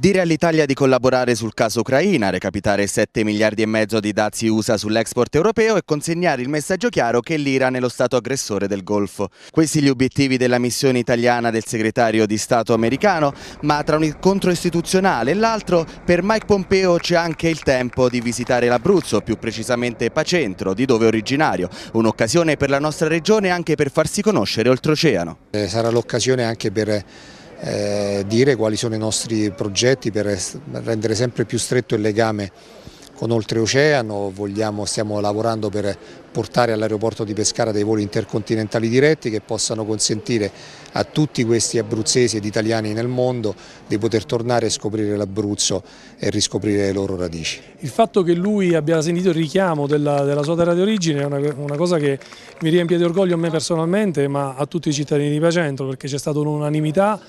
Dire all'Italia di collaborare sul caso Ucraina, recapitare 7 miliardi e mezzo di dazi USA sull'export europeo e consegnare il messaggio chiaro che l'Iran è lo Stato aggressore del Golfo. Questi gli obiettivi della missione italiana del segretario di Stato americano, ma tra un incontro istituzionale e l'altro, per Mike Pompeo c'è anche il tempo di visitare l'Abruzzo, più precisamente Pacentro, di dove è originario. Un'occasione per la nostra regione anche per farsi conoscere oltreoceano. Eh, sarà l'occasione anche per eh, dire quali sono i nostri progetti per rendere sempre più stretto il legame con Oltreoceano, vogliamo, stiamo lavorando per portare all'aeroporto di Pescara dei voli intercontinentali diretti che possano consentire a tutti questi abruzzesi ed italiani nel mondo di poter tornare a scoprire l'Abruzzo e riscoprire le loro radici. Il fatto che lui abbia sentito il richiamo della, della sua terra di origine è una, una, cosa che mi riempie di orgoglio a me personalmente ma a tutti i cittadini di Piacentro perché c'è stata un'unanimità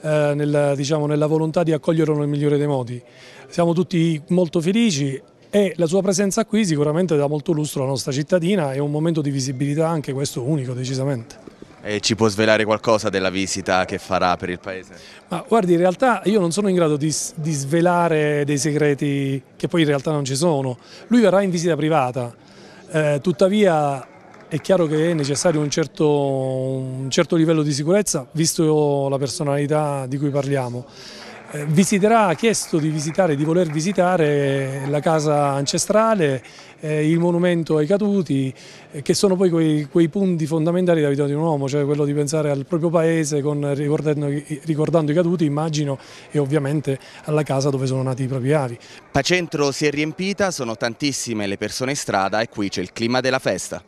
eh, nel, diciamo, nella volontà di accoglierlo nel migliore dei modi. Siamo tutti molto felici e la sua presenza qui sicuramente dà molto lustro alla nostra cittadina e un momento di visibilità anche questo unico decisamente. E ci può svelare qualcosa della visita che farà per il Paese? Ma guardi, in realtà io non sono in grado di, di svelare dei segreti che poi in realtà non ci sono. Lui verrà in visita privata, eh, tuttavia è chiaro che è necessario un certo, un certo livello di sicurezza, visto la personalità di cui parliamo. Eh, visiterà, ha chiesto di visitare, di voler visitare la casa ancestrale, eh, il monumento ai caduti, eh, che sono poi quei, quei, punti fondamentali della vita di un uomo, cioè quello di pensare al proprio paese con, ricordando, ricordando, i caduti, immagino, e ovviamente alla casa dove sono nati i propri avi. proprietari. centro si è riempita, sono tantissime le persone in strada e qui c'è il clima della festa.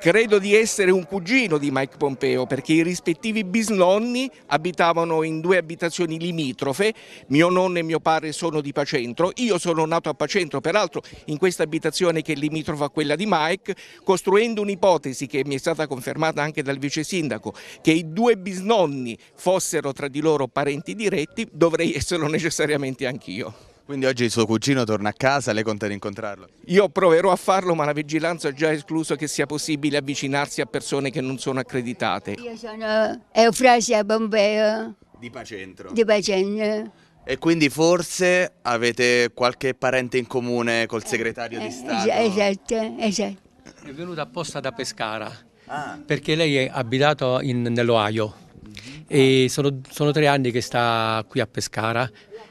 Credo di essere un cugino di Mike Pompeo perché i rispettivi bisnonni abitavano in due abitazioni limitrofe, mio nonno e mio padre sono di Pacentro, io sono nato a Pacentro, peraltro in questa abitazione che è limitrofa a quella di Mike, costruendo un'ipotesi che mi è stata confermata anche dal vice sindaco, che i due bisnonni fossero tra di loro parenti diretti, dovrei esserlo necessariamente anch'io. Quindi oggi il suo cugino torna a casa, lei conta di incontrarlo? Io proverò a farlo, ma la vigilanza ha già escluso che sia possibile avvicinarsi a persone che non sono accreditate. Io sono Eufrasia Bombeo. Di Pacentro. Di Pacentro. E quindi forse avete qualche parente in comune col segretario eh, di Stato? Esatto, esatto. È venuta apposta da Pescara, ah. perché lei è abitato nell'Ohio. Mhm. E sono, sono, tre anni che sta qui a Pescara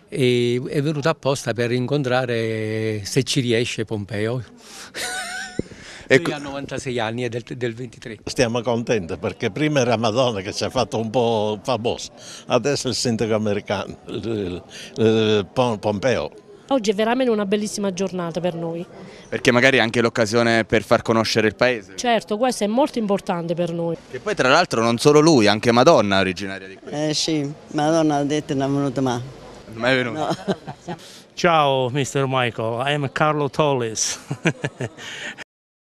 e è venuto apposta per incontrare, se ci riesce, Pompeo. Ecco. Lui ha 96 anni, è del, del 23. Stiamo contenti perché prima era Madonna che ci ha fatto un po' famoso, adesso è il sindaco americano, Pompeo. Oggi è veramente una bellissima giornata per noi. Perché magari è anche l'occasione per far conoscere il paese. Certo, questo è molto importante per noi. E poi tra l'altro non solo lui, anche Madonna originaria di qui. Eh sì, Madonna ha detto che non è venuta mai. benvenuto. No. Ciao, Mr. Michael. I am Carlo Tollis.